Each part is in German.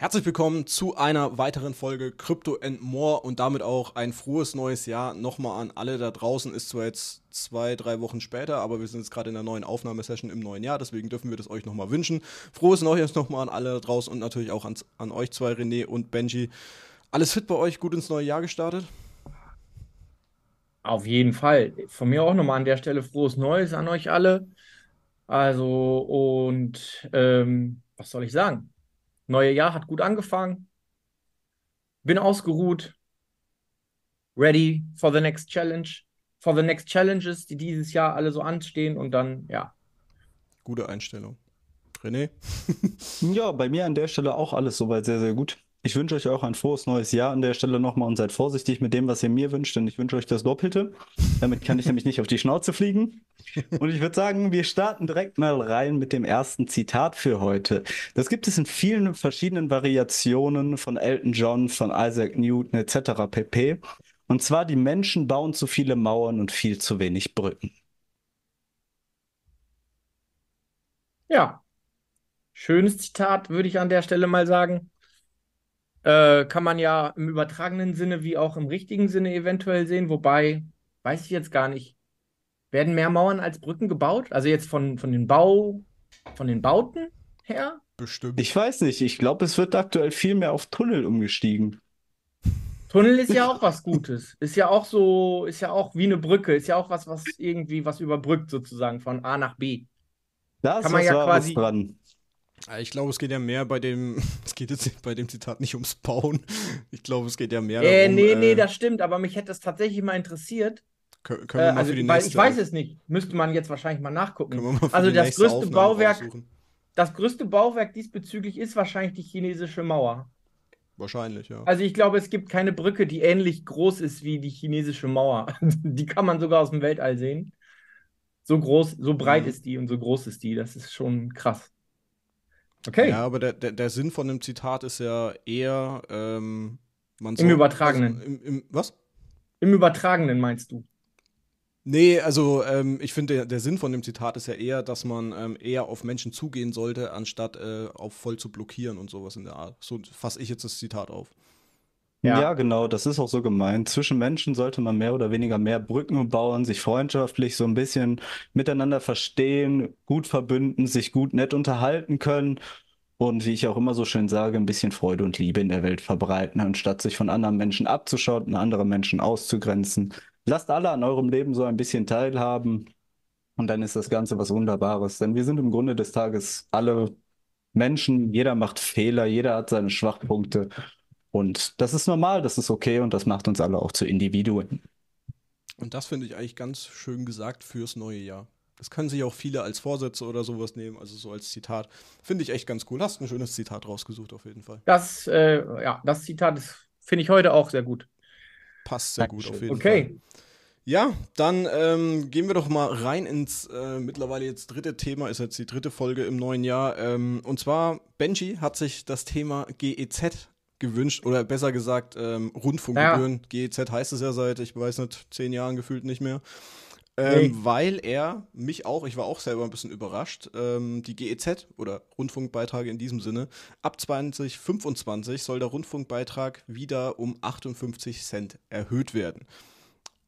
Herzlich willkommen zu einer weiteren Folge Crypto and More und damit auch ein frohes neues Jahr nochmal an alle da draußen. Ist zwar jetzt zwei, drei Wochen später, aber wir sind jetzt gerade in der neuen Aufnahmesession im neuen Jahr, deswegen dürfen wir das euch nochmal wünschen. Frohes Neues nochmal an alle da draußen und natürlich auch ans, an euch zwei, René und Benji. Alles fit bei euch? Gut ins neue Jahr gestartet? Auf jeden Fall. Von mir auch nochmal an der Stelle frohes Neues an euch alle. Also und ähm, was soll ich sagen? neue Jahr hat gut angefangen, bin ausgeruht, ready for the next challenge, for the next challenges, die dieses Jahr alle so anstehen und dann, ja. Gute Einstellung. René? ja, bei mir an der Stelle auch alles soweit sehr, sehr gut. Ich wünsche euch auch ein frohes neues Jahr an der Stelle nochmal und seid vorsichtig mit dem, was ihr mir wünscht, denn ich wünsche euch das Doppelte. Damit kann ich nämlich nicht auf die Schnauze fliegen. Und ich würde sagen, wir starten direkt mal rein mit dem ersten Zitat für heute. Das gibt es in vielen verschiedenen Variationen von Elton John, von Isaac Newton etc. pp. Und zwar, die Menschen bauen zu viele Mauern und viel zu wenig Brücken. Ja, schönes Zitat, würde ich an der Stelle mal sagen. Äh, kann man ja im übertragenen Sinne wie auch im richtigen Sinne eventuell sehen, wobei, weiß ich jetzt gar nicht, werden mehr Mauern als Brücken gebaut? Also jetzt von, von den Bau, von den Bauten her? Bestimmt. Ich weiß nicht. Ich glaube, es wird aktuell viel mehr auf Tunnel umgestiegen. Tunnel ist ja auch was Gutes. Ist ja auch so, ist ja auch wie eine Brücke. Ist ja auch was, was irgendwie was überbrückt sozusagen von A nach B. Da ist Kann man was ja quasi, dran. Äh, ich glaube, es geht ja mehr bei dem, es geht jetzt bei dem Zitat nicht ums Bauen. Ich glaube, es geht ja mehr äh, darum. Nee, nee, äh, das stimmt, aber mich hätte es tatsächlich mal interessiert. Können wir äh, mal also, für die nächste, ich weiß es nicht. Müsste man jetzt wahrscheinlich mal nachgucken. Mal also das größte Aufnahme Bauwerk, aussuchen. das größte Bauwerk diesbezüglich ist wahrscheinlich die chinesische Mauer. Wahrscheinlich, ja. Also ich glaube, es gibt keine Brücke, die ähnlich groß ist wie die chinesische Mauer. die kann man sogar aus dem Weltall sehen. So groß, so breit mhm. ist die und so groß ist die. Das ist schon krass. Okay. Ja, aber der, der, der Sinn von dem Zitat ist ja eher, ähm, man soll, Im Übertragenen. Also, im, im, was? Im Übertragenen meinst du? Nee, also ähm, ich finde, der, der, Sinn von dem Zitat ist ja eher, dass man ähm, eher auf Menschen zugehen sollte, anstatt äh, auf voll zu blockieren und sowas in der Art. So fasse ich jetzt das Zitat auf. Ja. ja, genau, das ist auch so gemeint. Zwischen Menschen sollte man mehr oder weniger mehr Brücken bauen, sich freundschaftlich so ein bisschen miteinander verstehen, gut verbünden, sich gut nett unterhalten können und wie ich auch immer so schön sage, ein bisschen Freude und Liebe in der Welt verbreiten, anstatt sich von anderen Menschen abzuschauen und andere Menschen auszugrenzen. Lasst alle an eurem Leben so ein bisschen teilhaben und dann ist das Ganze was Wunderbares, denn wir sind im Grunde des Tages alle Menschen, jeder macht Fehler, jeder hat seine Schwachpunkte. Und das ist normal, das ist okay und das macht uns alle auch zu Individuen. Und das finde ich eigentlich ganz schön gesagt fürs neue Jahr. Das können sich auch viele als Vorsätze oder sowas nehmen, also so als Zitat. Finde ich echt ganz cool. Hast ein schönes Zitat rausgesucht, auf jeden Fall. Das, äh, ja, das Zitat finde ich heute auch sehr gut. Passt sehr Dankeschön. gut, auf jeden okay. Fall. Okay. Ja, dann ähm, gehen wir doch mal rein ins äh, mittlerweile jetzt dritte Thema, ist jetzt die dritte Folge im neuen Jahr. Ähm, und zwar, Benji hat sich das Thema GEZ gewünscht oder besser gesagt ähm, Rundfunkgebühren, ja. GEZ heißt es ja seit, ich weiß nicht, zehn Jahren gefühlt nicht mehr. Ähm, nee. Weil er mich auch, ich war auch selber ein bisschen überrascht, ähm, die GEZ oder Rundfunkbeiträge in diesem Sinne, ab 2025 soll der Rundfunkbeitrag wieder um 58 Cent erhöht werden.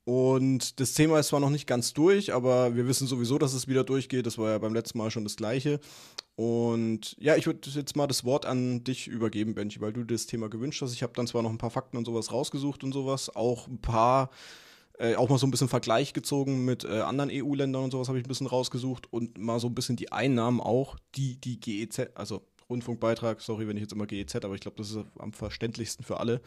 Und das Thema ist zwar noch nicht ganz durch, aber wir wissen sowieso, dass es wieder durchgeht. Das war ja beim letzten Mal schon das gleiche. Und ja, ich würde jetzt mal das Wort an dich übergeben, Benji, weil du dir das Thema gewünscht hast. Ich habe dann zwar noch ein paar Fakten und sowas rausgesucht und sowas, auch ein paar, äh, auch mal so ein bisschen Vergleich gezogen mit äh, anderen EU-Ländern und sowas habe ich ein bisschen rausgesucht und mal so ein bisschen die Einnahmen auch, die die GEZ, also Rundfunkbeitrag, sorry, wenn ich jetzt immer GEZ, aber ich glaube, das ist am verständlichsten für alle,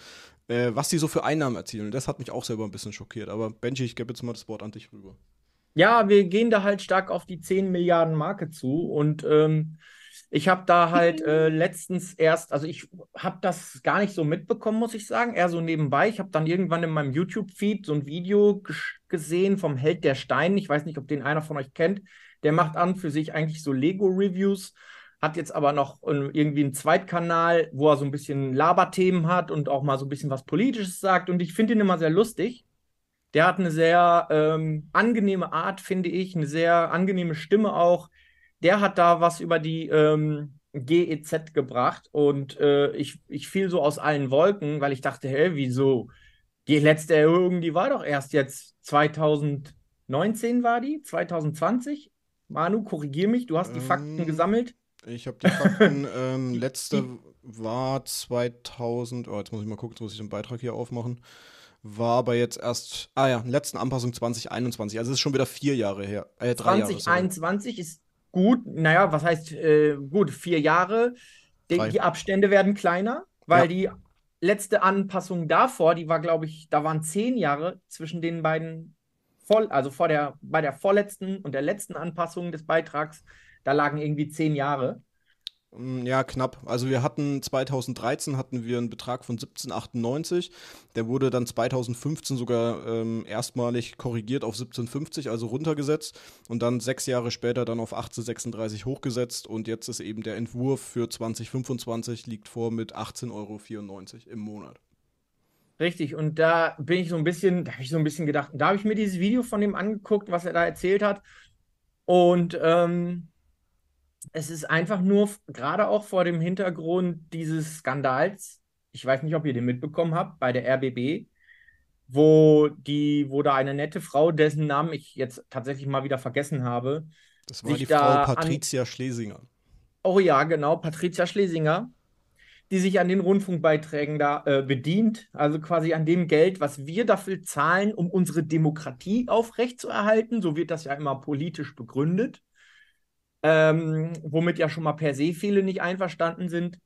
äh, was die so für Einnahmen erzielen. Und das hat mich auch selber ein bisschen schockiert. Aber Benji, ich gebe jetzt mal das Wort an dich rüber ja, wir gehen da halt stark auf die 10 Milliarden Marke zu und ähm, ich habe da halt äh, letztens erst, also ich habe das gar nicht so mitbekommen, muss ich sagen, eher so nebenbei. Ich habe dann irgendwann in meinem YouTube-Feed so ein Video gesehen vom Held der Steine. Ich weiß nicht, ob den einer von euch kennt. Der macht an für sich eigentlich so Lego-Reviews, hat jetzt aber noch ähm, irgendwie einen Zweitkanal, wo er so ein bisschen Laberthemen hat und auch mal so ein bisschen was Politisches sagt. Und ich finde ihn immer sehr lustig. Der hat eine sehr ähm, angenehme Art, finde ich, eine sehr angenehme Stimme auch. Der hat da was über die ähm, GEZ gebracht und äh, ich, ich fiel so aus allen Wolken, weil ich dachte, hey, wieso? Die letzte Erhöhung, die war doch erst jetzt 2019 war die, 2020. Manu, korrigier mich, du hast die Fakten ähm, gesammelt. Ich habe die Fakten, ähm, letzte war 2000, oh, jetzt muss ich mal gucken, jetzt muss ich den Beitrag hier aufmachen war aber jetzt erst, ah ja, letzten Anpassung 2021, also es ist schon wieder vier Jahre her. Äh, 2021 ist gut, naja, was heißt äh, gut, vier Jahre. Die, die, Abstände werden kleiner, weil ja. die letzte Anpassung davor, die war, glaube ich, da waren zehn Jahre zwischen den beiden, voll, also vor der, bei der vorletzten und der letzten Anpassung des Beitrags, da lagen irgendwie zehn Jahre. Mm, ja, knapp. Also wir hatten 2013 hatten wir einen Betrag von 1798. Der wurde dann 2015 sogar ähm, erstmalig korrigiert auf 1750, also runtergesetzt und dann sechs Jahre später dann auf 1836 hochgesetzt und jetzt ist eben der Entwurf für 2025 liegt vor mit 18,94 Euro im Monat. Richtig, und da bin ich so ein bisschen, da habe ich so ein bisschen gedacht, da habe ich mir dieses Video von dem angeguckt, was er da erzählt hat. Und ähm, es ist einfach nur, gerade auch vor dem Hintergrund dieses Skandals, ich weiß nicht, ob ihr den mitbekommen habt, bei der RBB, wo die, wo da eine nette Frau, dessen Namen ich jetzt tatsächlich mal wieder vergessen habe. Das war die Frau Patricia Schlesinger. Oh ja, genau, Patricia Schlesinger, die sich an den Rundfunkbeiträgen da äh, bedient, also quasi an dem Geld, was wir dafür zahlen, um unsere Demokratie aufrechtzuerhalten. So wird das ja immer politisch begründet ähm, womit ja schon mal per se viele nicht einverstanden sind.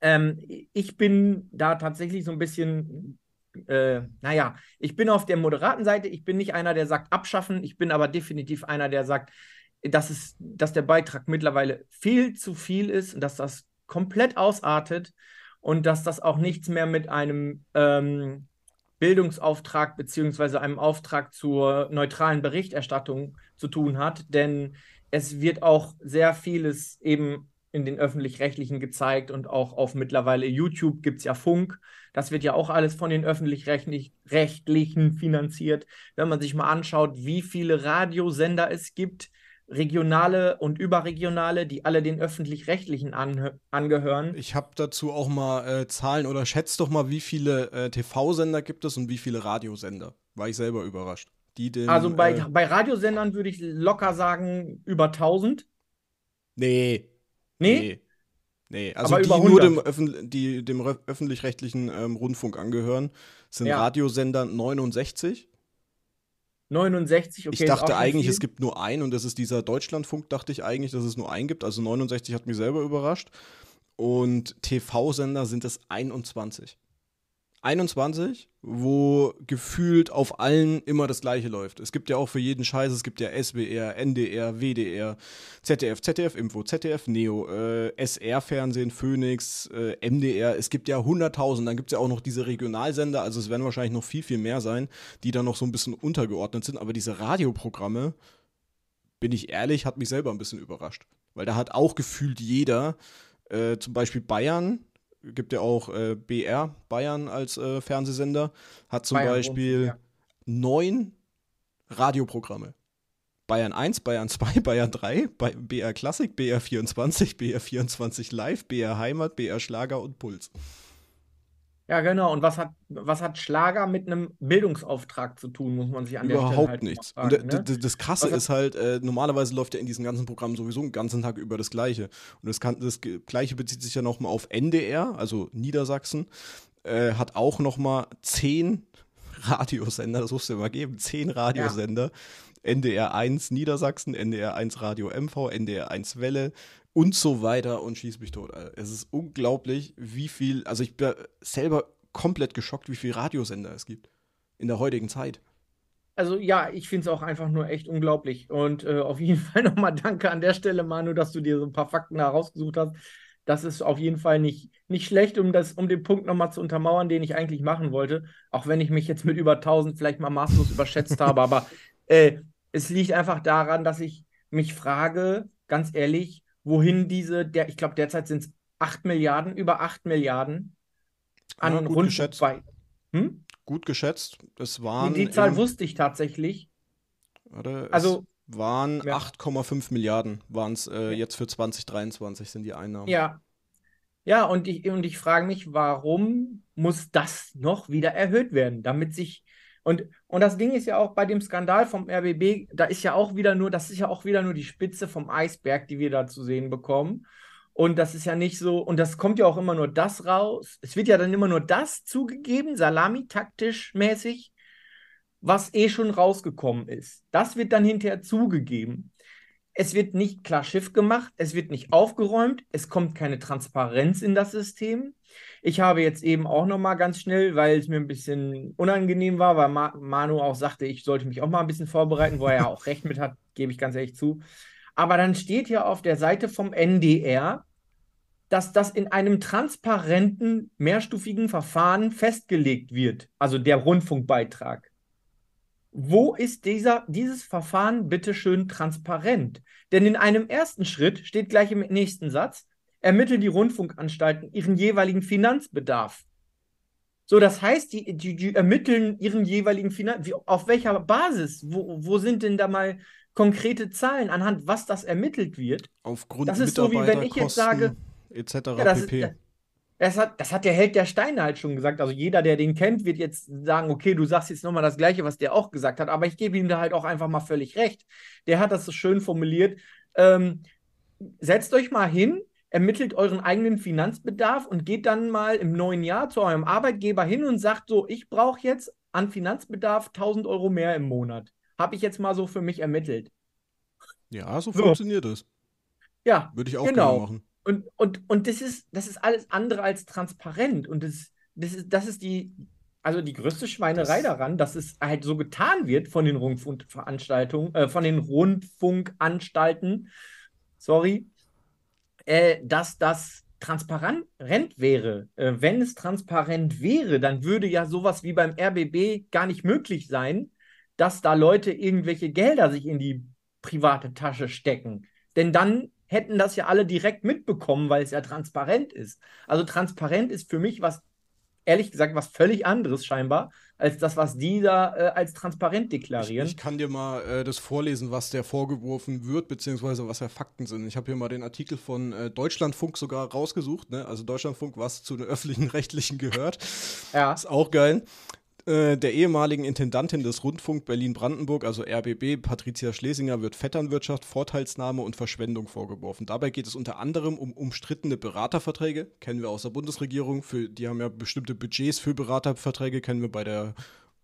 Ähm, ich bin da tatsächlich so ein bisschen, äh, naja, ich bin auf der moderaten Seite. Ich bin nicht einer, der sagt abschaffen. Ich bin aber definitiv einer, der sagt, dass, es, dass der Beitrag mittlerweile viel zu viel ist und dass das komplett ausartet und dass das auch nichts mehr mit einem ähm, Bildungsauftrag beziehungsweise einem Auftrag zur neutralen Berichterstattung zu tun hat. Denn es wird auch sehr vieles eben in den öffentlich-rechtlichen gezeigt und auch auf mittlerweile YouTube gibt es ja Funk. Das wird ja auch alles von den öffentlich-rechtlichen finanziert. Wenn man sich mal anschaut, wie viele Radiosender es gibt, regionale und überregionale, die alle den öffentlich-rechtlichen angehören. Ich habe dazu auch mal äh, Zahlen oder schätzt doch mal, wie viele äh, TV-Sender gibt es und wie viele Radiosender. War ich selber überrascht die denn. Also bei, äh, bei Radiosendern würde ich locker sagen, über 1000. Nee. Nee? Nee. nee. Also Aber die nur dem, Öffn dem öffentlich-rechtlichen ähm, Rundfunk angehören, sind ja. Radiosender 69. 69, okay. Ich dachte eigentlich, es gibt nur einen und das ist dieser Deutschlandfunk, dachte ich eigentlich, dass es nur einen gibt. Also 69 hat mich selber überrascht. Und TV-Sender sind es 21. 21, wo gefühlt auf allen immer das Gleiche läuft. Es gibt ja auch für jeden Scheiß, es gibt ja SBR, NDR, WDR, ZDF, ZDF-Info, ZDF-Neo, äh, SR-Fernsehen, Phoenix, äh, MDR. Es gibt ja 100.000. Dann gibt es ja auch noch diese Regionalsender, also es werden wahrscheinlich noch viel, viel mehr sein, die dann noch so ein bisschen untergeordnet sind. Aber diese Radioprogramme, bin ich ehrlich, hat mich selber ein bisschen überrascht. Weil da hat auch gefühlt jeder, äh, zum Beispiel Bayern, gibt ja auch äh, BR Bayern als äh, Fernsehsender, hat zum Bayern Beispiel ja. neun Radioprogramme. Bayern 1, Bayern 2, Bayern 3, BR Klassik, BR 24, BR 24 Live, BR Heimat, BR Schlager und Puls. Ja, genau. Und was hat, was hat Schlager mit einem Bildungsauftrag zu tun, muss man sich an Überhaupt der Stelle halt nichts. Fragen, und ne? das, das Krasse ist halt, äh, normalerweise läuft ja in diesem ganzen Programm sowieso den ganzen Tag über das Gleiche. Und das, kann, das Gleiche bezieht sich ja nochmal auf NDR, also Niedersachsen, äh, hat auch nochmal zehn Radiosender, das musst du dir mal geben, zehn Radiosender. Ja. NDR 1 Niedersachsen, NDR 1 Radio MV, NDR 1 Welle, und so weiter und schieß mich tot. Alter. Es ist unglaublich, wie viel, also ich bin selber komplett geschockt, wie viel Radiosender es gibt in der heutigen Zeit. Also ja, ich finde es auch einfach nur echt unglaublich. Und äh, auf jeden Fall nochmal danke an der Stelle, Manu, dass du dir so ein paar Fakten herausgesucht hast. Das ist auf jeden Fall nicht, nicht schlecht, um, das, um den Punkt nochmal zu untermauern, den ich eigentlich machen wollte. Auch wenn ich mich jetzt mit über 1000 vielleicht mal maßlos überschätzt habe. Aber äh, es liegt einfach daran, dass ich mich frage, ganz ehrlich, wohin diese, der, ich glaube, derzeit sind es 8 Milliarden, über 8 Milliarden an ja, gut geschätzt. hm? Gut geschätzt. Es waren. Die, die Zahl im, wusste ich tatsächlich. Warte, also. Waren ja. 8,5 Milliarden, waren es äh, jetzt für 2023 sind die Einnahmen. Ja. Ja, und ich, und ich frage mich, warum muss das noch wieder erhöht werden, damit sich und, und das Ding ist ja auch bei dem Skandal vom RBB, da ist ja auch wieder nur, das ist ja auch wieder nur die Spitze vom Eisberg, die wir da zu sehen bekommen. Und das ist ja nicht so, und das kommt ja auch immer nur das raus. Es wird ja dann immer nur das zugegeben, salamitaktisch mäßig, was eh schon rausgekommen ist. Das wird dann hinterher zugegeben. Es wird nicht klar Schiff gemacht, es wird nicht aufgeräumt, es kommt keine Transparenz in das System. Ich habe jetzt eben auch noch mal ganz schnell, weil es mir ein bisschen unangenehm war, weil Ma Manu auch sagte, ich sollte mich auch mal ein bisschen vorbereiten, wo er ja auch recht mit hat, gebe ich ganz ehrlich zu. Aber dann steht ja auf der Seite vom NDR, dass das in einem transparenten, mehrstufigen Verfahren festgelegt wird, also der Rundfunkbeitrag wo ist dieser, dieses Verfahren bitte schön transparent? Denn in einem ersten Schritt steht gleich im nächsten Satz, ermitteln die Rundfunkanstalten ihren jeweiligen Finanzbedarf. So, das heißt, die, die, die ermitteln ihren jeweiligen Finanz, auf welcher Basis, wo, wo sind denn da mal konkrete Zahlen, anhand was das ermittelt wird? Aufgrund Das ist so, wie wenn ich jetzt sage, etc. Ja, das, pp. Ist, das hat, das hat der Held der Steine halt schon gesagt. Also jeder, der den kennt, wird jetzt sagen, okay, du sagst jetzt nochmal das Gleiche, was der auch gesagt hat. Aber ich gebe ihm da halt auch einfach mal völlig recht. Der hat das so schön formuliert. Ähm, setzt euch mal hin, ermittelt euren eigenen Finanzbedarf und geht dann mal im neuen Jahr zu eurem Arbeitgeber hin und sagt so, ich brauche jetzt an Finanzbedarf 1000 Euro mehr im Monat. Habe ich jetzt mal so für mich ermittelt. Ja, so, so. funktioniert es. Ja, würde ich auch genau. gerne machen. Und, und, und das, ist, das ist alles andere als transparent. Und das, das, ist, das ist die, also die größte Schweinerei das daran, dass es halt so getan wird von den Rundfunkveranstaltungen, äh, von den Rundfunkanstalten, sorry, äh, dass das transparent wäre. Äh, wenn es transparent wäre, dann würde ja sowas wie beim RBB gar nicht möglich sein, dass da Leute irgendwelche Gelder sich in die private Tasche stecken. Denn dann hätten das ja alle direkt mitbekommen, weil es ja transparent ist. Also transparent ist für mich was, ehrlich gesagt, was völlig anderes scheinbar, als das, was die da äh, als transparent deklarieren. Ich, ich kann dir mal äh, das vorlesen, was der vorgeworfen wird, beziehungsweise was ja Fakten sind. Ich habe hier mal den Artikel von äh, Deutschlandfunk sogar rausgesucht, ne? also Deutschlandfunk, was zu den öffentlichen Rechtlichen gehört. Ja. Ist auch geil. Äh, der ehemaligen Intendantin des Rundfunk Berlin-Brandenburg, also RBB, Patricia Schlesinger, wird Vetternwirtschaft, Vorteilsnahme und Verschwendung vorgeworfen. Dabei geht es unter anderem um umstrittene Beraterverträge, kennen wir aus der Bundesregierung, für, die haben ja bestimmte Budgets für Beraterverträge, kennen wir bei der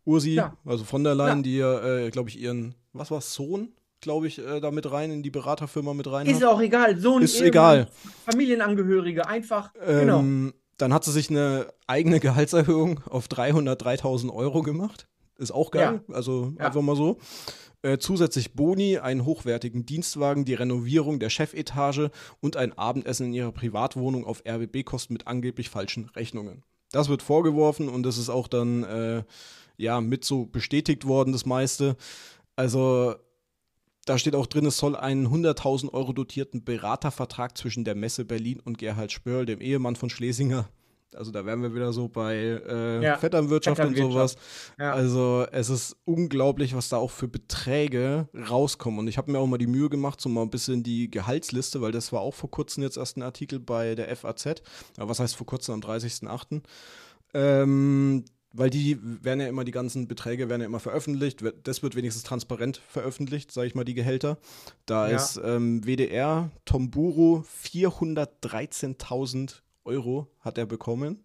Ursi, ja. also von der Leyen, ja. die ja, äh, glaube ich, ihren, was war Sohn? glaube ich, äh, da mit rein, in die Beraterfirma mit rein. Ist hat. auch egal. Sohn, ist egal. Familienangehörige, einfach. Ähm, genau. Dann hat sie sich eine eigene Gehaltserhöhung auf 303.000 Euro gemacht. Ist auch geil, ja. also ja. einfach mal so. Äh, zusätzlich Boni, einen hochwertigen Dienstwagen, die Renovierung der Chefetage und ein Abendessen in ihrer Privatwohnung auf RBB-Kosten mit angeblich falschen Rechnungen. Das wird vorgeworfen und das ist auch dann äh, ja mit so bestätigt worden, das meiste. Also da steht auch drin, es soll einen 100.000 Euro dotierten Beratervertrag zwischen der Messe Berlin und Gerhard Spörl, dem Ehemann von Schlesinger. Also da wären wir wieder so bei äh, ja, Vetternwirtschaft, Vetternwirtschaft und sowas. Ja. Also es ist unglaublich, was da auch für Beträge rauskommen. Und ich habe mir auch mal die Mühe gemacht, so mal ein bisschen die Gehaltsliste, weil das war auch vor kurzem jetzt erst ein Artikel bei der FAZ. Aber was heißt vor kurzem am 30.08.? Ähm, weil die werden ja immer, die ganzen Beträge werden ja immer veröffentlicht. Das wird wenigstens transparent veröffentlicht, sage ich mal, die Gehälter. Da ja. ist ähm, WDR, Tomburo, 413.000 Euro hat er bekommen.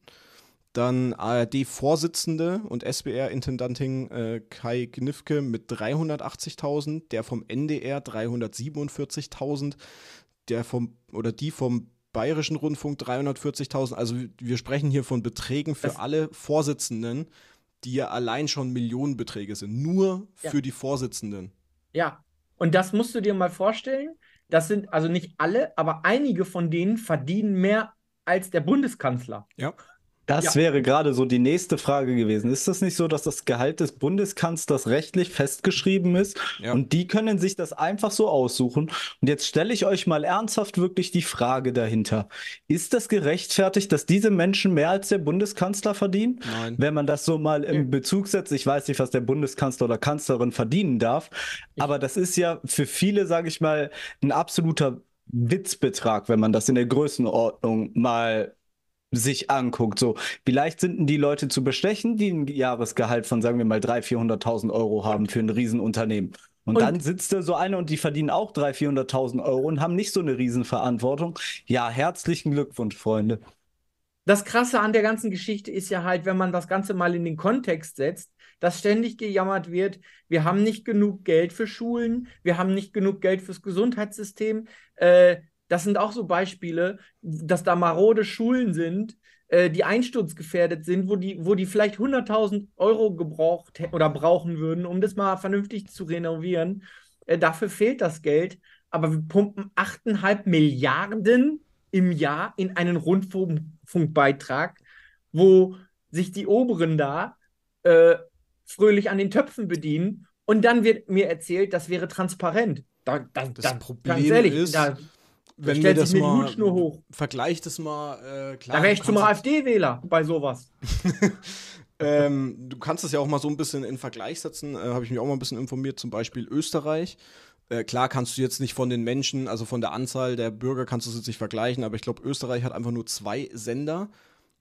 Dann ARD-Vorsitzende und SBR-Intendantin äh, Kai Gnifke mit 380.000, der vom NDR 347.000, der vom oder die vom Bayerischen Rundfunk 340.000. Also wir sprechen hier von Beträgen für das alle Vorsitzenden, die ja allein schon Millionenbeträge sind. Nur ja. für die Vorsitzenden. Ja, und das musst du dir mal vorstellen. Das sind also nicht alle, aber einige von denen verdienen mehr als der Bundeskanzler. Ja. Das ja. wäre gerade so die nächste Frage gewesen. Ist das nicht so, dass das Gehalt des Bundeskanzlers rechtlich festgeschrieben ist ja. und die können sich das einfach so aussuchen? Und jetzt stelle ich euch mal ernsthaft wirklich die Frage dahinter. Ist das gerechtfertigt, dass diese Menschen mehr als der Bundeskanzler verdienen? Nein. Wenn man das so mal im Bezug setzt, ich weiß nicht, was der Bundeskanzler oder Kanzlerin verdienen darf, ich aber das ist ja für viele, sage ich mal, ein absoluter Witzbetrag, wenn man das in der Größenordnung mal sich anguckt. So, vielleicht sind die Leute zu bestechen, die ein Jahresgehalt von, sagen wir mal, 300.000, 400.000 Euro haben für ein Riesenunternehmen. Und, und, dann sitzt da so einer und die verdienen auch 300.000, 400.000 Euro und haben nicht so eine Riesenverantwortung. Ja, herzlichen Glückwunsch, Freunde. Das Krasse an der ganzen Geschichte ist ja halt, wenn man das Ganze mal in den Kontext setzt, dass ständig gejammert wird, wir haben nicht genug Geld für Schulen, wir haben nicht genug Geld fürs Gesundheitssystem, äh, das sind auch so Beispiele, dass da marode Schulen sind, äh, die einsturzgefährdet sind, wo die, wo die vielleicht 100.000 Euro gebraucht oder brauchen würden, um das mal vernünftig zu renovieren. Äh, dafür fehlt das Geld. Aber wir pumpen 8,5 Milliarden im Jahr in einen Rundfunkbeitrag, wo sich die Oberen da äh, fröhlich an den Töpfen bedienen. Und dann wird mir erzählt, das wäre transparent. Da, da, das da, Problem ehrlich, ist, wenn wir das mal hoch. vergleicht das mal äh, klar. Da wäre ich zum AfD-Wähler bei sowas. ähm, du kannst das ja auch mal so ein bisschen in Vergleich setzen. Äh, Habe ich mich auch mal ein bisschen informiert. Zum Beispiel Österreich. Äh, klar kannst du jetzt nicht von den Menschen, also von der Anzahl der Bürger kannst du es jetzt nicht vergleichen, aber ich glaube, Österreich hat einfach nur zwei Sender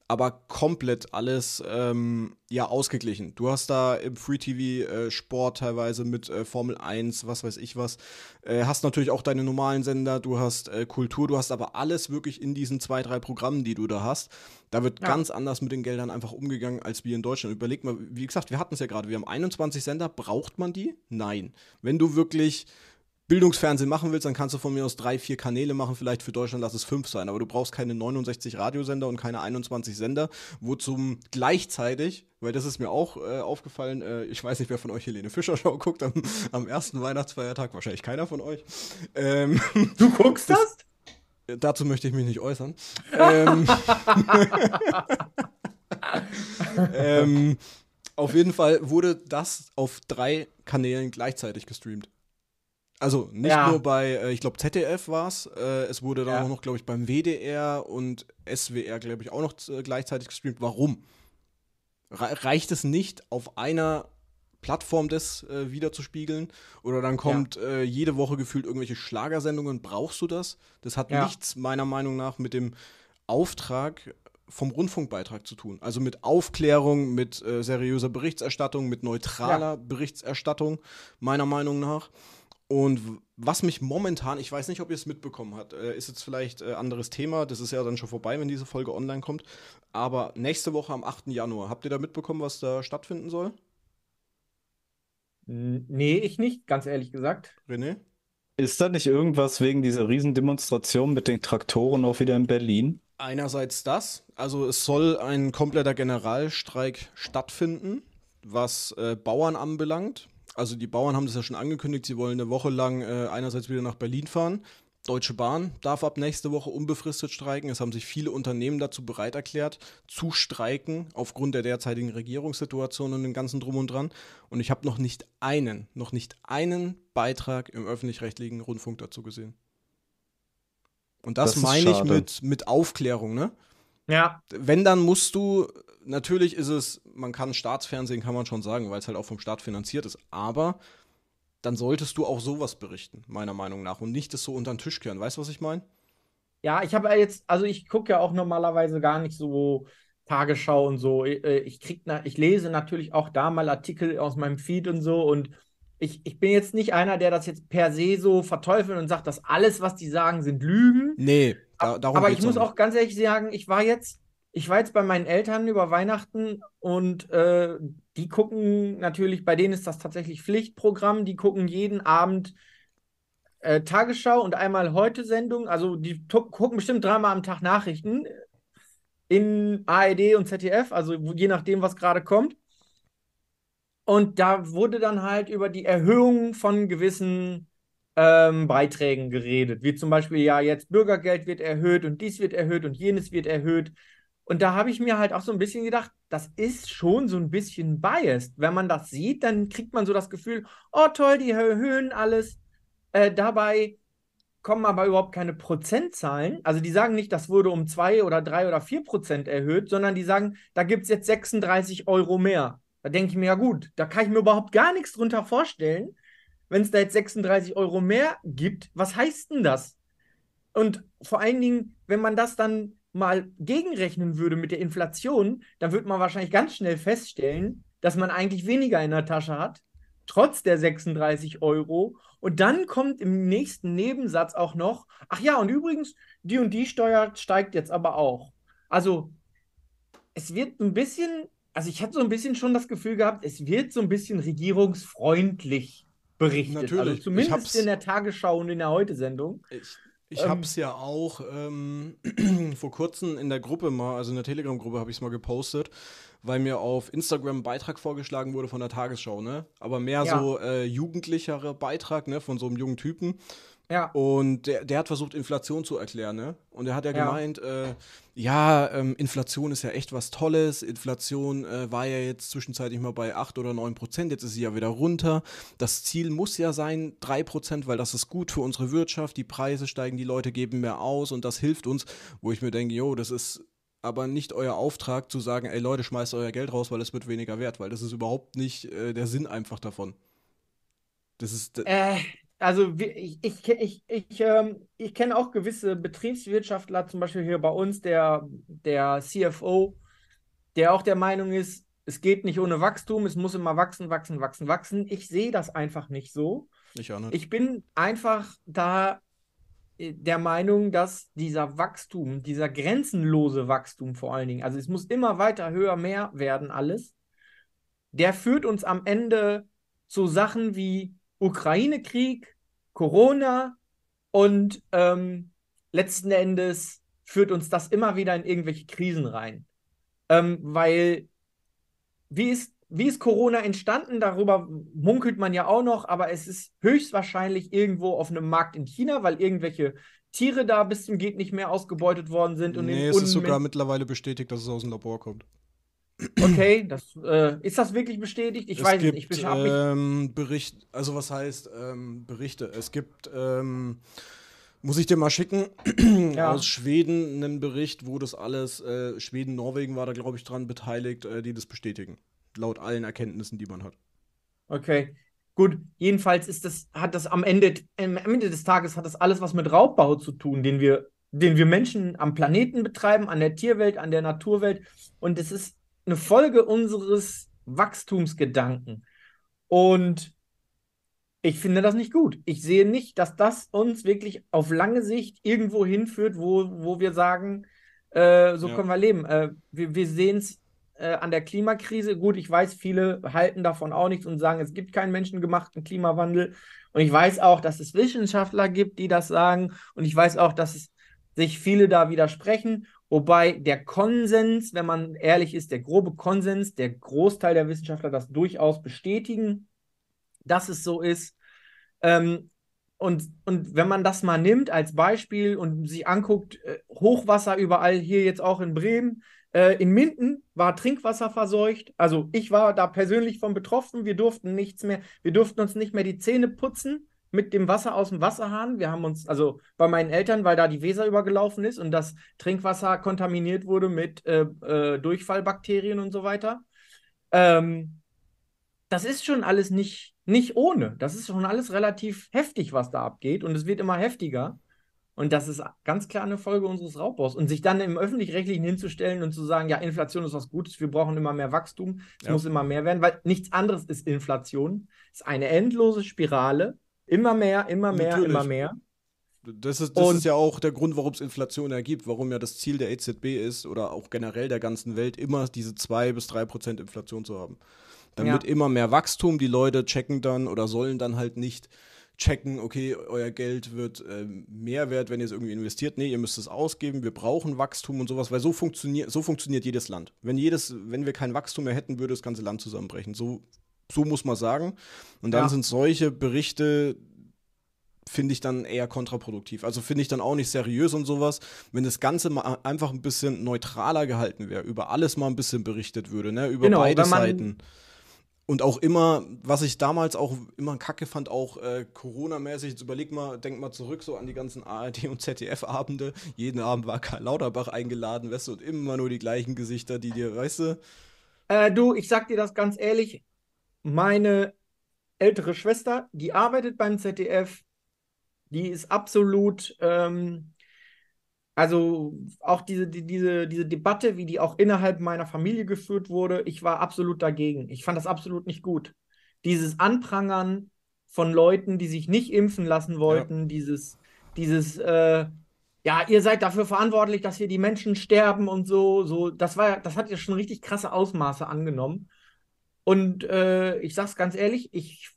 aber komplett alles ähm, ja ausgeglichen. Du hast da im Free TV äh, Sport teilweise mit äh, Formel 1, was weiß ich was. Äh, hast natürlich auch deine normalen Sender, du hast äh, Kultur, du hast aber alles wirklich in diesen zwei, drei Programmen, die du da hast. Da wird ja. ganz anders mit den Geldern einfach umgegangen als wir in Deutschland. Überleg mal, wie gesagt, wir hatten es ja gerade, wir haben 21 Sender, braucht man die? Nein. Wenn du wirklich Bildungsfernsehen machen willst, dann kannst du von mir aus drei, vier Kanäle machen. Vielleicht für Deutschland lass es fünf sein. Aber du brauchst keine 69 Radiosender und keine 21 Sender, wo zum gleichzeitig, weil das ist mir auch äh, aufgefallen, äh, ich weiß nicht, wer von euch Helene Fischer Show guckt am, am ersten Weihnachtsfeiertag, wahrscheinlich keiner von euch. Ähm, du guckst das? das? Dazu möchte ich mich nicht äußern. ähm, ähm, auf jeden Fall wurde das auf drei Kanälen gleichzeitig gestreamt. Also nicht ja. nur bei, äh, ich glaube, ZDF war es. Äh, es wurde dann ja. auch noch, glaube ich, beim WDR und SWR, glaube ich, auch noch gleichzeitig gestreamt. Warum? reicht es nicht, auf einer Plattform das äh, wiederzuspiegeln? Oder dann kommt ja. äh, jede Woche gefühlt irgendwelche Schlagersendungen. Brauchst du das? Das hat nichts meiner Meinung nach mit dem Auftrag vom Rundfunkbeitrag zu tun. Also mit Aufklärung, mit äh, seriöser Berichterstattung, mit neutraler Berichterstattung, meiner Meinung nach. Und was mich momentan, ich weiß nicht, ob ihr es mitbekommen habt, äh, ist jetzt vielleicht äh, anderes Thema, das ist ja dann schon vorbei, wenn diese Folge online kommt. Aber nächste Woche am 8. Januar, habt ihr da mitbekommen, was da stattfinden soll? Nee, ich nicht, ganz ehrlich gesagt. René? Ist da nicht irgendwas wegen dieser Riesendemonstration mit den Traktoren auch wieder in Berlin? Einerseits das, also es soll ein kompletter Generalstreik stattfinden, was äh, Bauern anbelangt also die Bauern haben das ja schon angekündigt, sie wollen eine Woche lang äh, einerseits wieder nach Berlin fahren. Deutsche Bahn darf ab nächste Woche unbefristet streiken. Es haben sich viele Unternehmen dazu bereit erklärt, zu streiken aufgrund der derzeitigen Regierungssituation und dem ganzen Drum und Dran. Und ich habe noch nicht einen, noch nicht einen Beitrag im öffentlich-rechtlichen Rundfunk dazu gesehen. Und das, das meine ich mit, mit Aufklärung, ne? Ja. Wenn, dann musst du, natürlich ist es, man kann Staatsfernsehen, kann man schon sagen, weil es halt auch vom Staat finanziert ist, aber dann solltest du auch sowas berichten, meiner Meinung nach, und nicht das so unter den Tisch kehren. Weißt du, was ich meine? Ja, ich habe jetzt, also ich gucke ja auch normalerweise gar nicht so Tagesschau und so. Ich, äh, krieg, ich lese natürlich auch da mal Artikel aus meinem Feed und so und ich, ich bin jetzt nicht einer, der das jetzt per se so verteufelt und sagt, dass alles, was die sagen, sind Lügen. Nee, da, darum Aber ich muss auch ganz ehrlich sagen, ich war jetzt, ich war jetzt bei meinen Eltern über Weihnachten und äh, die gucken natürlich, bei denen ist das tatsächlich Pflichtprogramm, die gucken jeden Abend äh, Tagesschau und einmal heute Sendung. Also die gucken bestimmt dreimal am Tag Nachrichten in ARD und ZDF, also je nachdem, was gerade kommt. Und da wurde dann halt über die Erhöhung von gewissen ähm, Beiträgen geredet, wie zum Beispiel, ja, jetzt Bürgergeld wird erhöht und dies wird erhöht und jenes wird erhöht. Und da habe ich mir halt auch so ein bisschen gedacht, das ist schon so ein bisschen biased. Wenn man das sieht, dann kriegt man so das Gefühl, oh toll, die erhöhen alles. Äh, dabei kommen aber überhaupt keine Prozentzahlen. Also die sagen nicht, das wurde um zwei oder drei oder vier Prozent erhöht, sondern die sagen, da gibt es jetzt 36 Euro mehr. Da denke ich mir, ja gut, da kann ich mir überhaupt gar nichts drunter vorstellen, wenn es da jetzt 36 Euro mehr gibt. Was heißt denn das? Und vor allen Dingen, wenn man das dann mal gegenrechnen würde mit der Inflation, dann würde man wahrscheinlich ganz schnell feststellen, dass man eigentlich weniger in der Tasche hat, trotz der 36 Euro. Und dann kommt im nächsten Nebensatz auch noch, ach ja, und übrigens, die und die Steuer steigt jetzt aber auch. Also es wird ein bisschen also ich habe so ein bisschen schon das Gefühl gehabt, es wird so ein bisschen regierungsfreundlich berichtet. Also Natürlich. Also zumindest in der Tagesschau und in der Heute-Sendung. Ich, ich ähm, habe es ja auch ähm, vor kurzem in der Gruppe mal, also in der Telegram-Gruppe habe ich es mal gepostet, weil mir auf Instagram ein Beitrag vorgeschlagen wurde von der Tagesschau, ne? Aber mehr ja. so äh, jugendlichere Beitrag, ne, von so einem jungen Typen. Ja. Und der, der hat versucht, Inflation zu erklären, ne? Und er hat ja, ja. gemeint, äh, ja, ähm, Inflation ist ja echt was Tolles. Inflation äh, war ja jetzt zwischenzeitlich mal bei 8 oder 9 Prozent, jetzt ist sie ja wieder runter. Das Ziel muss ja sein, 3 Prozent, weil das ist gut für unsere Wirtschaft. Die Preise steigen, die Leute geben mehr aus und das hilft uns, wo ich mir denke, jo, das ist aber nicht euer Auftrag zu sagen, ey Leute, schmeißt euer Geld raus, weil es wird weniger wert, weil das ist überhaupt nicht äh, der Sinn einfach davon. Das ist. Äh, also ich, ich, ich, ich, ähm, ich kenne auch gewisse Betriebswirtschaftler, zum Beispiel hier bei uns, der, der CFO, der auch der Meinung ist, es geht nicht ohne Wachstum, es muss immer wachsen, wachsen, wachsen, wachsen. Ich sehe das einfach nicht so. Ich auch nicht. Ich bin einfach da äh, der Meinung, dass dieser Wachstum, dieser grenzenlose Wachstum vor allen Dingen, also es muss immer weiter, höher, mehr werden alles, der führt uns am Ende zu Sachen wie Ukraine-Krieg, Corona und ähm, letzten Endes führt uns das immer wieder in irgendwelche Krisen rein. Ähm, weil, wie ist, wie ist Corona entstanden? Darüber munkelt man ja auch noch, aber es ist höchstwahrscheinlich irgendwo auf einem Markt in China, weil irgendwelche Tiere da bis zum Geht nicht mehr ausgebeutet worden sind. Und nee, es ist sogar mittlerweile bestätigt, dass es aus dem Labor kommt. Okay, das, äh, ist das wirklich bestätigt? Ich es weiß gibt, nicht. Ich habe ähm, Bericht, also was heißt ähm, Berichte? Es gibt, ähm, muss ich dir mal schicken, ja. aus Schweden einen Bericht, wo das alles, äh, Schweden, Norwegen war da, glaube ich, dran beteiligt, äh, die das bestätigen. Laut allen Erkenntnissen, die man hat. Okay. Gut, jedenfalls ist das, hat das am Ende, am Ende des Tages hat das alles was mit Raubbau zu tun, den wir, den wir Menschen am Planeten betreiben, an der Tierwelt, an der Naturwelt. Und es ist eine Folge unseres Wachstumsgedanken. Und ich finde das nicht gut. Ich sehe nicht, dass das uns wirklich auf lange Sicht irgendwo hinführt, wo, wo wir sagen, äh, so ja. können wir leben. Äh, wir wir sehen es äh, an der Klimakrise. Gut, ich weiß, viele halten davon auch nichts und sagen, es gibt keinen menschengemachten Klimawandel. Und ich weiß auch, dass es Wissenschaftler gibt, die das sagen. Und ich weiß auch, dass es sich viele da widersprechen. Wobei der Konsens, wenn man ehrlich ist, der grobe Konsens, der Großteil der Wissenschaftler das durchaus bestätigen, dass es so ist. Ähm, und, und wenn man das mal nimmt als Beispiel und sich anguckt, äh, Hochwasser überall hier jetzt auch in Bremen, äh, in Minden war Trinkwasser verseucht. Also ich war da persönlich von betroffen. Wir durften nichts mehr, wir durften uns nicht mehr die Zähne putzen mit dem Wasser aus dem Wasserhahn. Wir haben uns, also bei meinen Eltern, weil da die Weser übergelaufen ist und das Trinkwasser kontaminiert wurde mit äh, äh, Durchfallbakterien und so weiter. Ähm, das ist schon alles nicht, nicht ohne. Das ist schon alles relativ heftig, was da abgeht. Und es wird immer heftiger. Und das ist ganz klar eine Folge unseres Raubbaus. Und sich dann im Öffentlich-Rechtlichen hinzustellen und zu sagen, ja, Inflation ist was Gutes, wir brauchen immer mehr Wachstum, es ja. muss immer mehr werden, weil nichts anderes ist Inflation. Es ist eine endlose Spirale Immer mehr, immer mehr, Natürlich. immer mehr. Das, ist, das ist, ja auch der Grund, warum es Inflation ergibt, warum ja das Ziel der EZB ist oder auch generell der ganzen Welt, immer diese 2 bis 3 Prozent Inflation zu haben. Damit ja. immer mehr Wachstum, die Leute checken dann oder sollen dann halt nicht checken, okay, euer Geld wird äh, mehr wert, wenn ihr es irgendwie investiert. Nee, ihr müsst es ausgeben, wir brauchen Wachstum und sowas, weil so, funktionier so funktioniert jedes Land. Wenn, jedes, wenn wir kein Wachstum mehr hätten, würde das ganze Land zusammenbrechen. So so muss man sagen. Und dann ja. sind solche Berichte, finde ich dann eher kontraproduktiv. Also finde ich dann auch nicht seriös und sowas. Wenn das Ganze mal einfach ein bisschen neutraler gehalten wäre, über alles mal ein bisschen berichtet würde, ne? über genau, beide Seiten. Und auch immer, was ich damals auch immer kacke fand, auch äh, Corona-mäßig, jetzt überleg mal, denk mal zurück so an die ganzen ARD- und ZDF-Abende. Jeden Abend war Karl Lauterbach eingeladen, weißt du, und immer nur die gleichen Gesichter, die dir, weißt du? Äh, du, ich sag dir das ganz ehrlich, meine ältere Schwester, die arbeitet beim ZDF, die ist absolut, ähm, also auch diese, die, diese, diese Debatte, wie die auch innerhalb meiner Familie geführt wurde, ich war absolut dagegen. Ich fand das absolut nicht gut. Dieses Anprangern von Leuten, die sich nicht impfen lassen wollten, ja. dieses, dieses, äh, ja, ihr seid dafür verantwortlich, dass hier die Menschen sterben und so, so, das war, das hat ja schon richtig krasse Ausmaße angenommen. Und äh, ich sage es ganz ehrlich, ich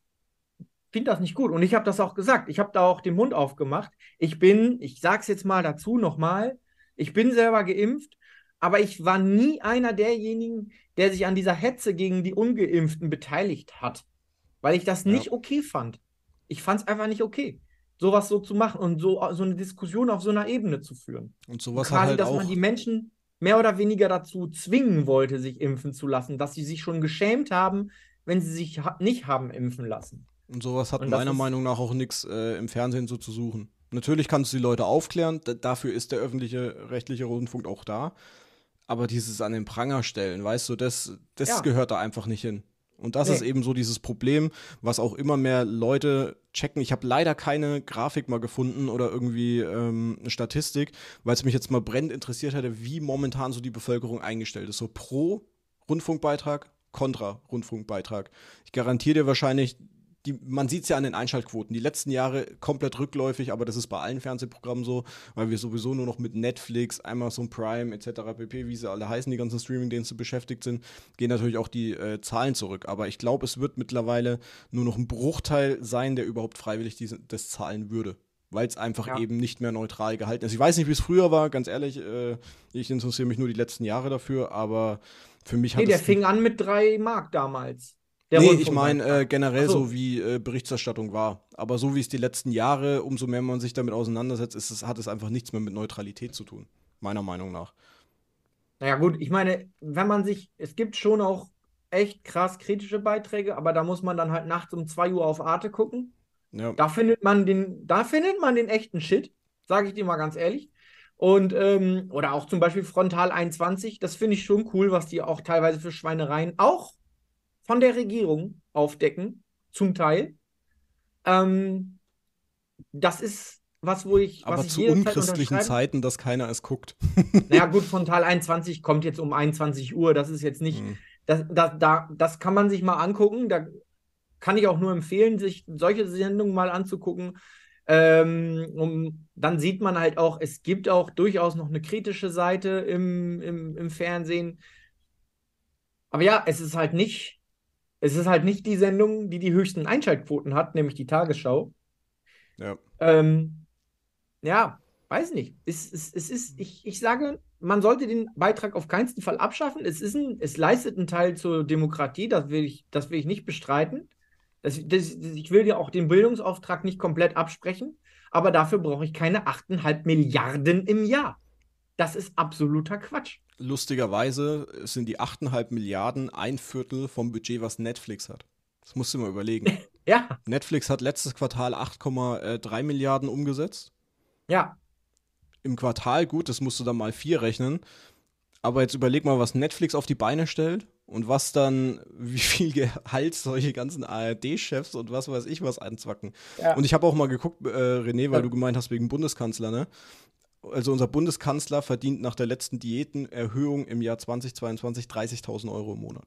finde das nicht gut. Und ich habe das auch gesagt. Ich habe da auch den Mund aufgemacht. Ich bin, ich sage es jetzt mal dazu nochmal, ich bin selber geimpft, aber ich war nie einer derjenigen, der sich an dieser Hetze gegen die Ungeimpften beteiligt hat, weil ich das ja. nicht okay fand. Ich fand es einfach nicht okay, sowas so zu machen und so, so eine Diskussion auf so einer Ebene zu führen. Und sowas und Quasi, halt dass auch... man die Menschen mehr oder weniger dazu zwingen wollte, sich impfen zu lassen, dass sie sich schon geschämt haben, wenn sie sich ha nicht haben impfen lassen. Und sowas hat Und meiner Meinung nach auch nichts äh, im Fernsehen so zu suchen. Natürlich kannst du die Leute aufklären, dafür ist der öffentliche rechtliche Rundfunk auch da. Aber dieses an den Pranger stellen, weißt du, das, das ja. gehört da einfach nicht hin. Und das nee. ist eben so dieses Problem, was auch immer mehr Leute checken. Ich habe leider keine Grafik mal gefunden oder irgendwie ähm, eine Statistik, weil es mich jetzt mal brennend interessiert hätte, wie momentan so die Bevölkerung eingestellt ist. So pro Rundfunkbeitrag, kontra Rundfunkbeitrag. Ich garantiere dir wahrscheinlich, die, man sieht es ja an den Einschaltquoten. Die letzten Jahre komplett rückläufig, aber das ist bei allen Fernsehprogrammen so, weil wir sowieso nur noch mit Netflix, Amazon Prime etc. pp, wie sie alle heißen, die ganzen Streamingdienste beschäftigt sind, gehen natürlich auch die äh, Zahlen zurück. Aber ich glaube, es wird mittlerweile nur noch ein Bruchteil sein, der überhaupt freiwillig diese, das zahlen würde. Weil es einfach ja. eben nicht mehr neutral gehalten ist. Ich weiß nicht, wie es früher war, ganz ehrlich. Äh, ich interessiere mich nur die letzten Jahre dafür, aber für mich hat es. nee, der fing an mit drei Mark damals. Der nee, ich meine äh, generell so. so. wie äh, Berichterstattung war. Aber so wie es die letzten Jahre, umso mehr man sich damit auseinandersetzt, ist es, hat es einfach nichts mehr mit Neutralität zu tun. Meiner Meinung nach. Naja, gut, ich meine, wenn man sich, es gibt schon auch echt krass kritische Beiträge, aber da muss man dann halt nachts um 2 Uhr auf Arte gucken. Ja. Da findet man den, da findet man den echten Shit, sage ich dir mal ganz ehrlich. Und, ähm, oder auch zum Beispiel Frontal 21, das finde ich schon cool, was die auch teilweise für Schweinereien auch von der Regierung aufdecken, zum Teil. Ähm, das ist was, wo ich. Aber zu ich unchristlichen Zeiten, dass keiner es guckt. naja, gut, von Teil 21 kommt jetzt um 21 Uhr. Das ist jetzt nicht. Mhm. Das, das, da, das kann man sich mal angucken. Da kann ich auch nur empfehlen, sich solche Sendungen mal anzugucken. Ähm, um, dann sieht man halt auch, es gibt auch durchaus noch eine kritische Seite im, im, im Fernsehen. Aber ja, es ist halt nicht es ist halt nicht die Sendung, die die höchsten Einschaltquoten hat, nämlich die Tagesschau. Ja. Ähm, ja, weiß nicht. Es, es, es ist, ich, ich sage, man sollte den Beitrag auf keinen Fall abschaffen. Es, ist ein, es leistet einen Teil zur Demokratie, das will ich, das will ich nicht bestreiten. Das, das, ich will ja auch den Bildungsauftrag nicht komplett absprechen, aber dafür brauche ich keine 8,5 Milliarden im Jahr. Das ist absoluter Quatsch. Lustigerweise sind die 8,5 Milliarden ein Viertel vom Budget, was Netflix hat. Das musst du mal überlegen. ja. Netflix hat letztes Quartal 8,3 Milliarden umgesetzt. Ja. Im Quartal, gut, das musst du dann mal vier rechnen. Aber jetzt überleg mal, was Netflix auf die Beine stellt und was dann, wie viel Gehalt solche ganzen ARD-Chefs und was weiß ich was anzwacken. Ja. Und ich habe auch mal geguckt, äh, René, weil ja. du gemeint hast wegen Bundeskanzler, ne? also unser Bundeskanzler verdient nach der letzten Diätenerhöhung im Jahr 2022 30.000 Euro im Monat.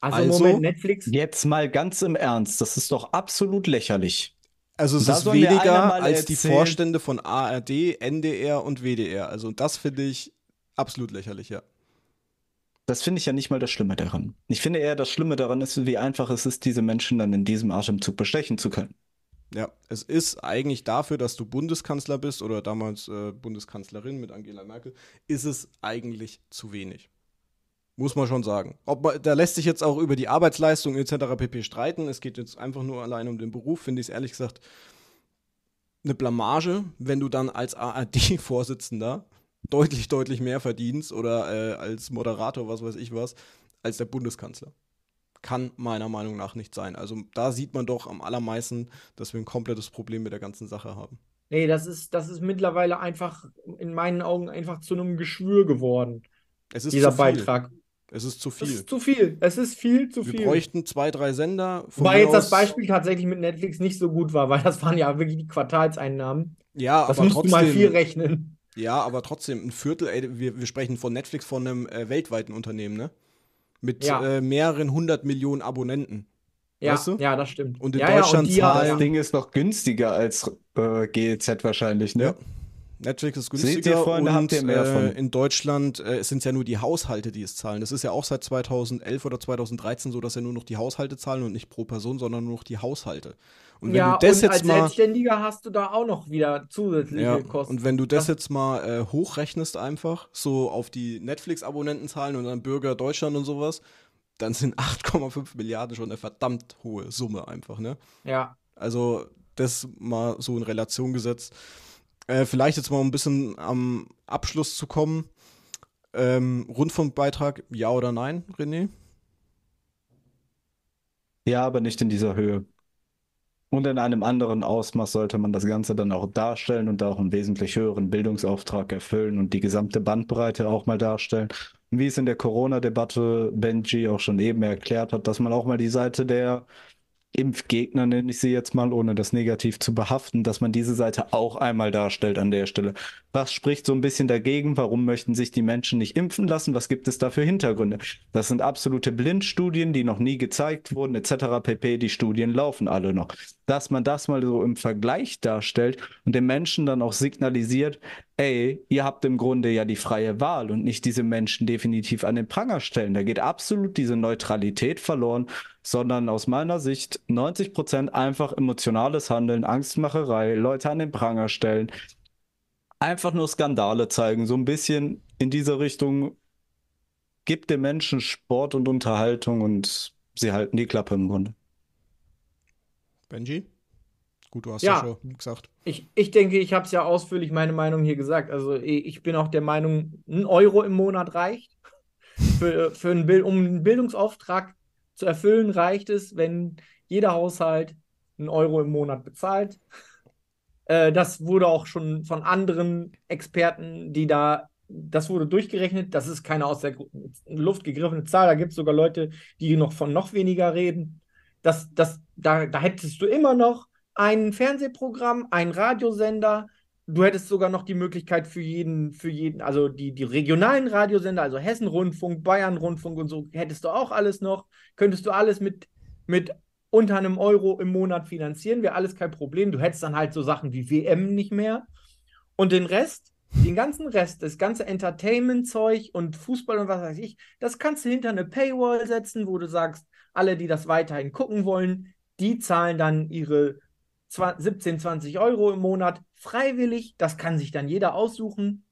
Also, also Moment, Netflix. Jetzt mal ganz im Ernst, das ist doch absolut lächerlich. Also es da ist weniger als die Vorstände von ARD, NDR und WDR. Also das finde ich absolut lächerlich, ja. Das finde ich ja nicht mal das Schlimme daran. Ich finde eher, das Schlimme daran ist, wie einfach es ist, diese Menschen dann in diesem Arsch im Zug bestechen zu können. Ja, es ist eigentlich dafür, dass du Bundeskanzler bist oder damals äh, Bundeskanzlerin mit Angela Merkel, ist es eigentlich zu wenig. Muss man schon sagen. Ob man, da lässt sich jetzt auch über die Arbeitsleistung etc. pp. streiten. Es geht jetzt einfach nur allein um den Beruf, finde ich es ehrlich gesagt eine Blamage, wenn du dann als ARD-Vorsitzender deutlich, deutlich mehr verdienst oder äh, als Moderator, was weiß ich was, als der Bundeskanzler kann meiner Meinung nach nicht sein. Also da sieht man doch am allermeisten, dass wir ein komplettes Problem mit der ganzen Sache haben. Nee, das ist, das ist mittlerweile einfach in meinen Augen einfach zu einem Geschwür geworden. dieser Beitrag. Es ist zu viel. Es ist zu viel. Es ist viel zu viel. Wir bräuchten zwei, drei Sender. Wobei jetzt das Beispiel tatsächlich mit Netflix nicht so gut war, weil das waren ja wirklich die Quartalseinnahmen. Ja, das aber musst trotzdem, du mal viel rechnen. Ja, aber trotzdem ein Viertel, ey, wir, wir sprechen von Netflix, von einem äh, weltweiten Unternehmen, ne? mit ja. äh, mehreren hundert Millionen Abonnenten. Ja, weißt du? ja, das stimmt. Und in ja, Deutschland ja, und die, zahlen... Das Ding ist noch günstiger als äh, GEZ wahrscheinlich, ne? Ja. Netflix ist günstiger ihr, Freunde, und äh, in Deutschland äh, sind es ja nur die Haushalte, die es zahlen. Das ist ja auch seit 2011 oder 2013 so, dass ja nur noch die Haushalte zahlen und nicht pro Person, sondern nur noch die Haushalte. Und wenn ja, du das jetzt als mal, Selbstständiger hast du da auch noch wieder zusätzliche ja, Kosten. Und wenn du das jetzt mal äh, hochrechnest einfach, so auf die Netflix-Abonnentenzahlen und dann Bürger Deutschland und sowas, dann sind 8,5 Milliarden schon eine verdammt hohe Summe einfach, ne? Ja. Also das mal so in Relation gesetzt. Äh, vielleicht jetzt mal ein bisschen am Abschluss zu kommen. Ähm, Rundfunkbeitrag, ja oder nein, René? Ja, aber nicht in dieser Höhe. Und in einem anderen Ausmaß sollte man das Ganze dann auch darstellen und auch einen wesentlich höheren Bildungsauftrag erfüllen und die gesamte Bandbreite auch mal darstellen. wie es in der Corona-Debatte Benji auch schon eben erklärt hat, dass man auch mal die Seite der Impfgegner, nenne ich sie jetzt mal, ohne das negativ zu behaften, dass man diese Seite auch einmal darstellt an der Stelle. Was spricht so ein bisschen dagegen? Warum möchten sich die Menschen nicht impfen lassen? Was gibt es da für Hintergründe? Das sind absolute Blindstudien, die noch nie gezeigt wurden, etc. pp. Die Studien laufen alle noch. Dass man das mal so im Vergleich darstellt und den Menschen dann auch signalisiert, ey, ihr habt im Grunde ja die freie Wahl und nicht diese Menschen definitiv an den Pranger stellen. Da geht absolut diese Neutralität verloren sondern aus meiner Sicht 90 einfach emotionales Handeln, Angstmacherei, Leute an den Pranger stellen, einfach nur Skandale zeigen, so ein bisschen in dieser Richtung, gibt den Menschen Sport und Unterhaltung und sie halten die Klappe im Grunde. Benji? Gut, du hast ja, ja schon gesagt. Ich, ich denke, ich habe es ja ausführlich meine Meinung hier gesagt. Also ich bin auch der Meinung, ein Euro im Monat reicht für, für einen Bild, um einen Bildungsauftrag zu erfüllen reicht es, wenn jeder Haushalt einen Euro im Monat bezahlt. Äh, das wurde auch schon von anderen Experten, die da, das wurde durchgerechnet. Das ist keine aus der Luft gegriffene Zahl. Da gibt es sogar Leute, die noch von noch weniger reden. Das, das, da, da hättest du immer noch ein Fernsehprogramm, einen Radiosender, du hättest sogar noch die Möglichkeit für jeden, für jeden, also die, die regionalen Radiosender, also Hessen-Rundfunk, Bayern-Rundfunk und so, hättest du auch alles noch, könntest du alles mit, mit unter einem Euro im Monat finanzieren, wäre alles kein Problem. Du hättest dann halt so Sachen wie WM nicht mehr. Und den Rest, den ganzen Rest, das ganze Entertainment-Zeug und Fußball und was weiß ich, das kannst du hinter eine Paywall setzen, wo du sagst, alle, die das weiterhin gucken wollen, die zahlen dann ihre 17, 20 Euro im Monat freiwillig, das kann sich dann jeder aussuchen.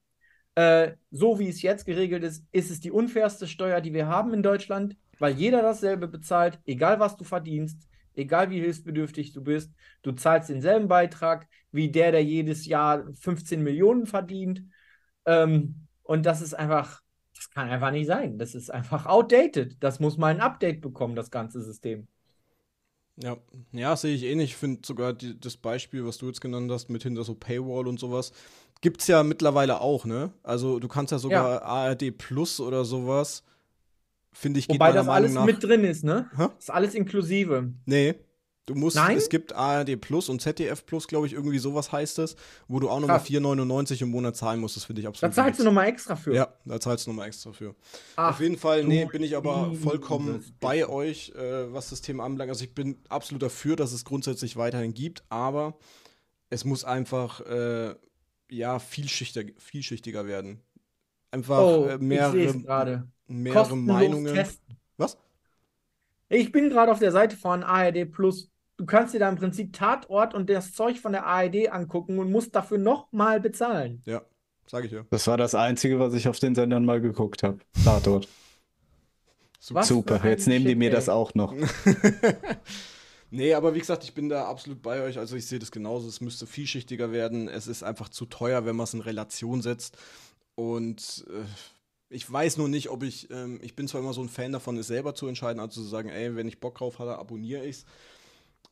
Äh, so wie es jetzt geregelt ist, ist es die unfairste Steuer, die wir haben in Deutschland, weil jeder dasselbe bezahlt, egal was du verdienst, egal wie hilfsbedürftig du bist, du zahlst denselben Beitrag wie der, der jedes Jahr 15 Millionen verdient. Ähm, und das ist einfach, das kann einfach nicht sein. Das ist einfach outdated. Das muss mal ein Update bekommen, das ganze System. Ja, ja sehe ich ähnlich. Eh ich finde sogar die, das Beispiel, was du jetzt genannt hast, mit hinter so Paywall und sowas, gibt es ja mittlerweile auch, ne? Also du kannst ja sogar ja. ARD Plus oder sowas, finde ich, geht Wobei das Meinung alles nach... mit drin ist, ne? Hä? Ist alles inklusive. Nee, Du musst, Nein? es gibt ARD Plus und ZDF Plus, glaube ich, irgendwie sowas heißt es, wo du auch nochmal 4,99 im Monat zahlen musst. Das finde ich absolut. Da zahlst nice. du nochmal extra für. Ja, da zahlst du nochmal extra für. Ach, Auf jeden Fall, nee, bin ich aber vollkommen bei euch, äh, was das Thema anbelangt. Also ich bin absolut dafür, dass es grundsätzlich weiterhin gibt, aber es muss einfach äh, ja vielschichtiger, vielschichtiger werden. Einfach oh, äh, mehrere, mehrere Meinungen. Testen. Was? Ich bin gerade auf der Seite von ARD Plus du kannst dir da im Prinzip Tatort und das Zeug von der ARD angucken und musst dafür nochmal bezahlen. Ja, sage ich ja. Das war das Einzige, was ich auf den Sendern mal geguckt habe. Tatort. Super. Super. Jetzt nehmen Shit, die mir ey. das auch noch. nee, aber wie gesagt, ich bin da absolut bei euch. Also ich sehe das genauso. Es müsste vielschichtiger werden. Es ist einfach zu teuer, wenn man es in Relation setzt. Und äh, ich weiß nur nicht, ob ich, ähm, ich bin zwar immer so ein Fan davon, es selber zu entscheiden, also zu sagen, ey, wenn ich Bock drauf hatte, abonniere ich es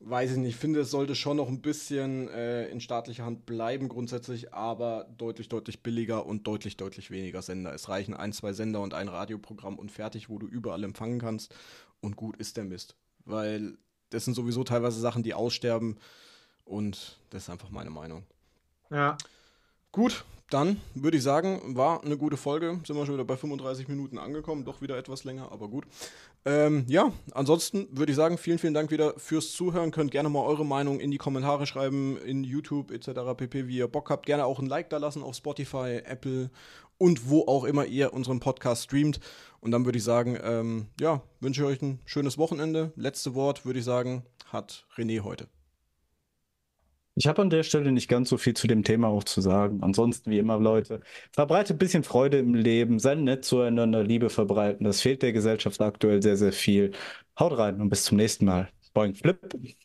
weiß ich nicht, ich finde, es sollte schon noch ein bisschen äh, in staatlicher Hand bleiben grundsätzlich, aber deutlich, deutlich billiger und deutlich, deutlich weniger Sender. Es reichen ein, zwei Sender und ein Radioprogramm und fertig, wo du überall empfangen kannst. Und gut ist der Mist. Weil das sind sowieso teilweise Sachen, die aussterben. Und das ist einfach meine Meinung. Ja. Gut, dann würde ich sagen, war eine gute Folge. Sind wir schon wieder bei 35 Minuten angekommen. Doch wieder etwas länger, aber gut. Ähm, ja, ansonsten würde ich sagen, vielen, vielen Dank wieder fürs Zuhören. Könnt gerne mal eure Meinung in die Kommentare schreiben, in YouTube etc. pp, wie ihr Bock habt. Gerne auch ein Like da lassen auf Spotify, Apple und wo auch immer ihr unseren Podcast streamt. Und dann würde ich sagen, ähm, ja, wünsche ich euch ein schönes Wochenende. Letzte Wort, würde ich sagen, hat René heute. Ich habe an der Stelle nicht ganz so viel zu dem Thema auch zu sagen. Ansonsten, wie immer, Leute, verbreitet ein bisschen Freude im Leben, seid nett zueinander, Liebe verbreiten. Das fehlt der Gesellschaft aktuell sehr, sehr viel. Haut rein und bis zum nächsten Mal. Boing, flip.